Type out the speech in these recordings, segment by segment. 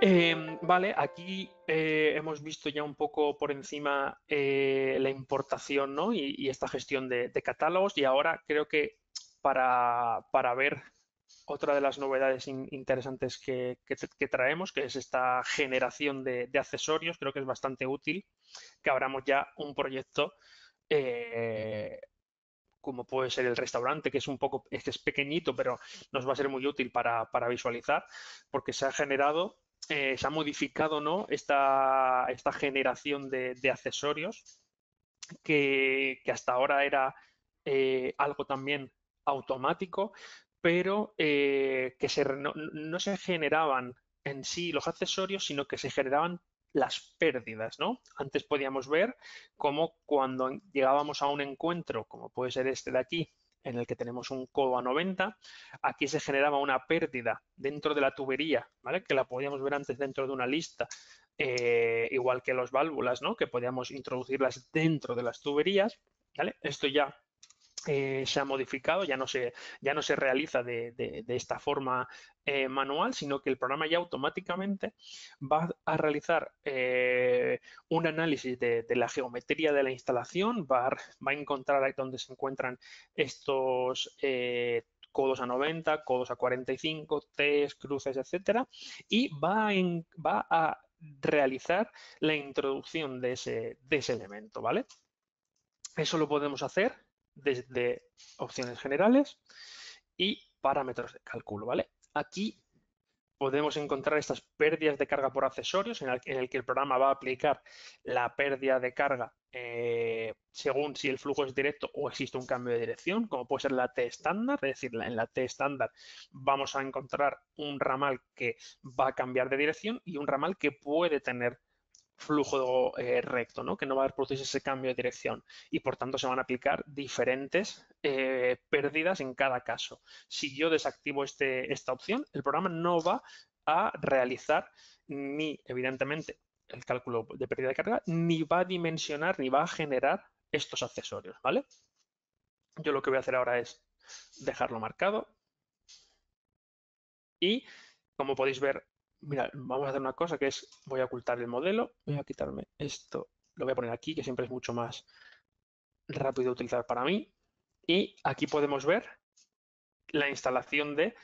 Em, vale, aquí eh, hemos visto ya un poco por encima eh, la importación y, esta gestión de, catálogos y ahora creo que para, ver otra de las novedades interesantes que, traemos, que es esta generación de, accesorios, creo que es bastante útil que abramos ya un proyecto eh, como puede ser el restaurante, que es un poco, es pequeñito, pero nos va a ser muy útil para, para visualizar, porque se ha generado eh, se ha modificado ¿no? esta, esta generación de, accesorios que, hasta ahora era eh, algo también automático, pero eh, que no, se generaban en sí los accesorios, sino que se generaban las pérdidas, ¿no? Antes podíamos ver cómo cuando llegábamos a un encuentro, como puede ser este de aquí, en el que tenemos un codo a 90, aquí se generaba una pérdida dentro de la tubería, ¿vale? Que la podíamos ver antes dentro de una lista, eh, igual que las válvulas, ¿no? Que podíamos introducirlas dentro de las tuberías, ¿vale? Esto ya eh, se ha modificado, ya no se, ya no se realiza de, esta forma eh, manual, sino que el programa ya automáticamente va a realizar eh, un análisis de, la geometría de la instalación, va a, va a encontrar ahí donde se encuentran estos codos a 90, codos a 45, test, cruces, etcétera, y va, en, va a realizar la introducción de ese, de ese elemento, ¿vale? Eso lo podemos hacer desde opciones generales y parámetros de cálculo, ¿vale? Aquí podemos encontrar estas pérdidas de carga por accesorios en el, que el programa va a aplicar la pérdida de carga eh, según si el flujo es directo o existe un cambio de dirección, como puede ser la T estándar, es decir, en la T estándar vamos a encontrar un ramal que va a cambiar de dirección y un ramal que puede tener flujo eh, recto, ¿no? que no va a producir ese cambio de dirección y por tanto se van a aplicar diferentes eh, pérdidas en cada caso. Si yo desactivo este, esta opción, el programa no va a realizar ni, evidentemente, el cálculo de pérdida de carga, ni va a dimensionar, ni va a generar estos accesorios, ¿vale? Yo lo que voy a hacer ahora es dejarlo marcado y, como podéis ver, mira, vamos a hacer una cosa que es, voy a ocultar el modelo, voy a quitarme esto, lo voy a poner aquí, que siempre es mucho más rápido de utilizar para mí. Y aquí podemos ver la instalación de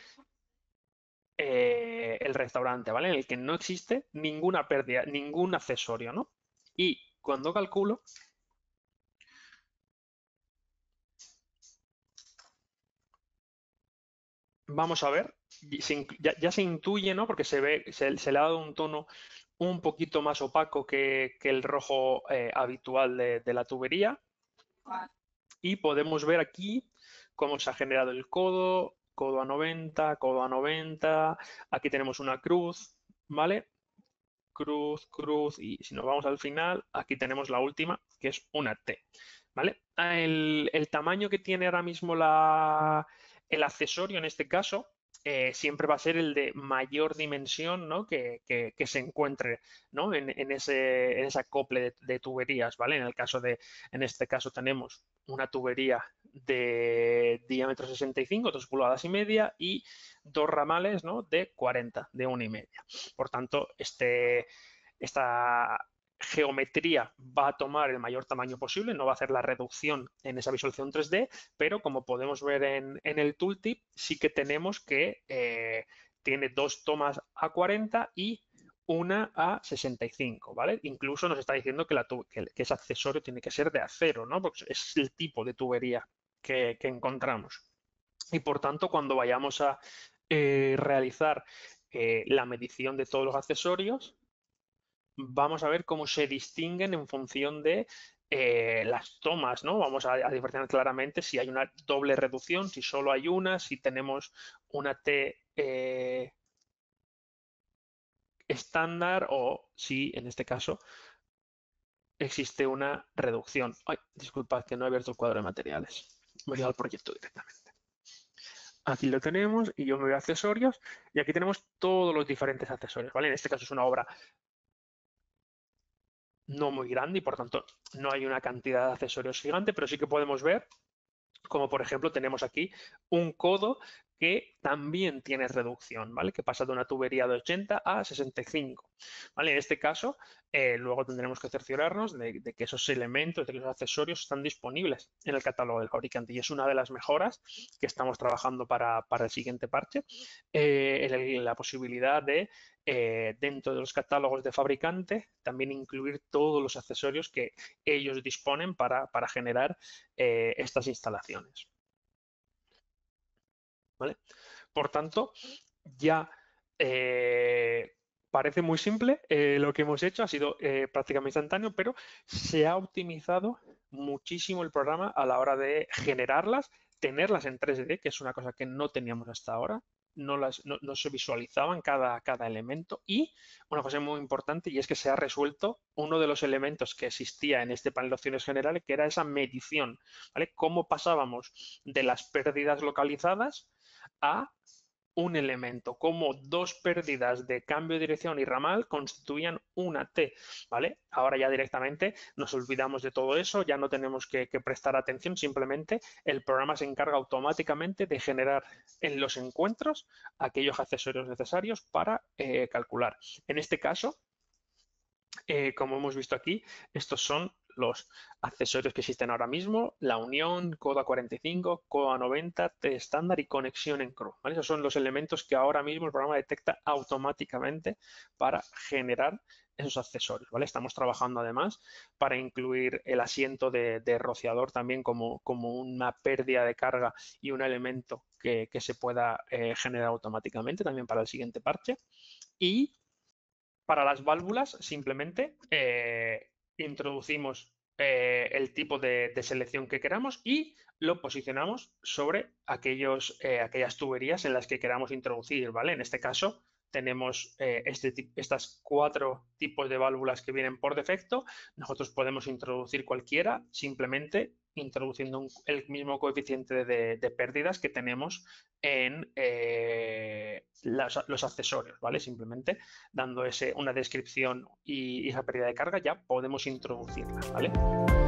eh, el restaurante, ¿vale? En el que no existe ninguna pérdida, ningún accesorio, ¿no? Y cuando calculo, vamos a ver, ya, se intuye, ¿no? Porque se ve, se, le ha dado un tono un poquito más opaco que, el rojo eh, habitual de, la tubería. Y podemos ver aquí cómo se ha generado el codo, codo a 90, codo a 90. Aquí tenemos una cruz, ¿vale? Cruz, cruz, y si nos vamos al final, aquí tenemos la última, que es una T, ¿vale? el tamaño que tiene ahora mismo la, el accesorio en este caso eh, siempre va a ser el de mayor dimensión que, se encuentre en, ese, acople de, tuberías, ¿vale? En el caso de, en este caso tenemos una tubería de diámetro 65, 2 pulgadas y media y dos ramales ¿no? de 40, de una y media. Por tanto, este, esta, geometría va a tomar el mayor tamaño posible, no va a hacer la reducción en esa visualización 3D, pero como podemos ver en, el tooltip, sí que tenemos que eh, tiene dos tomas a 40 y una a 65, ¿vale? Incluso nos está diciendo que, la que, ese accesorio tiene que ser de acero, ¿no? Porque es el tipo de tubería que, encontramos. Y por tanto, cuando vayamos a eh, realizar eh, la medición de todos los accesorios, vamos a ver cómo se distinguen en función de eh, las tomas, ¿no? Vamos a, diferenciar claramente si hay una doble reducción, si solo hay una, si tenemos una T eh, estándar o si, en este caso, existe una reducción. disculpad que no he abierto el cuadro de materiales. Me he ido al proyecto directamente. Aquí lo tenemos y yo me voy a accesorios y aquí tenemos todos los diferentes accesorios, En este caso es una obra no muy grande y por tanto no hay una cantidad de accesorios gigante, pero sí que podemos ver como por ejemplo tenemos aquí un codo que también tiene reducción, ¿vale? Que pasa de una tubería de 80 a 65, En este caso, eh, luego tendremos que cerciorarnos de, que esos elementos, de que esos accesorios están disponibles en el catálogo del fabricante y es una de las mejoras que estamos trabajando para, el siguiente parche, eh, la posibilidad de, eh, dentro de los catálogos de fabricante, también incluir todos los accesorios que ellos disponen para generar estas instalaciones. ¿vale? Por tanto, ya eh, parece muy simple, eh, lo que hemos hecho ha sido eh, prácticamente instantáneo, pero se ha optimizado muchísimo el programa a la hora de generarlas, tenerlas en 3D, que es una cosa que no teníamos hasta ahora, no, las, no, se visualizaban cada, cada, elemento y una cosa muy importante y es que se ha resuelto uno de los elementos que existía en este panel de opciones generales que era esa medición, ¿vale? Cómo pasábamos de las pérdidas localizadas a un elemento, como dos pérdidas de cambio de dirección y ramal constituían una T, ¿vale? Ahora ya directamente nos olvidamos de todo eso, ya no tenemos que, prestar atención, simplemente el programa se encarga automáticamente de generar en los encuentros aquellos accesorios necesarios para eh, calcular. En este caso, eh, como hemos visto aquí, estos son los accesorios que existen ahora mismo, la unión, CODA 45, CODA 90, estándar y conexión en cruz. Esos son los elementos que ahora mismo el programa detecta automáticamente para generar esos accesorios. Estamos trabajando además para incluir el asiento de, rociador también como, como, una pérdida de carga y un elemento que, se pueda eh, generar automáticamente también para el siguiente parche. Y para las válvulas, simplemente eh, introducimos eh, el tipo de, selección que queramos y lo posicionamos sobre aquellos, eh, aquellas tuberías en las que queramos introducir, ¿vale? En este caso tenemos eh, este estas cuatro tipos de válvulas que vienen por defecto. Nosotros podemos introducir cualquiera, simplemente introduciendo el mismo coeficiente de, pérdidas que tenemos en eh, los accesorios, ¿vale? Simplemente dando ese, una descripción y, y esa pérdida de carga ya podemos introducirla, ¿vale?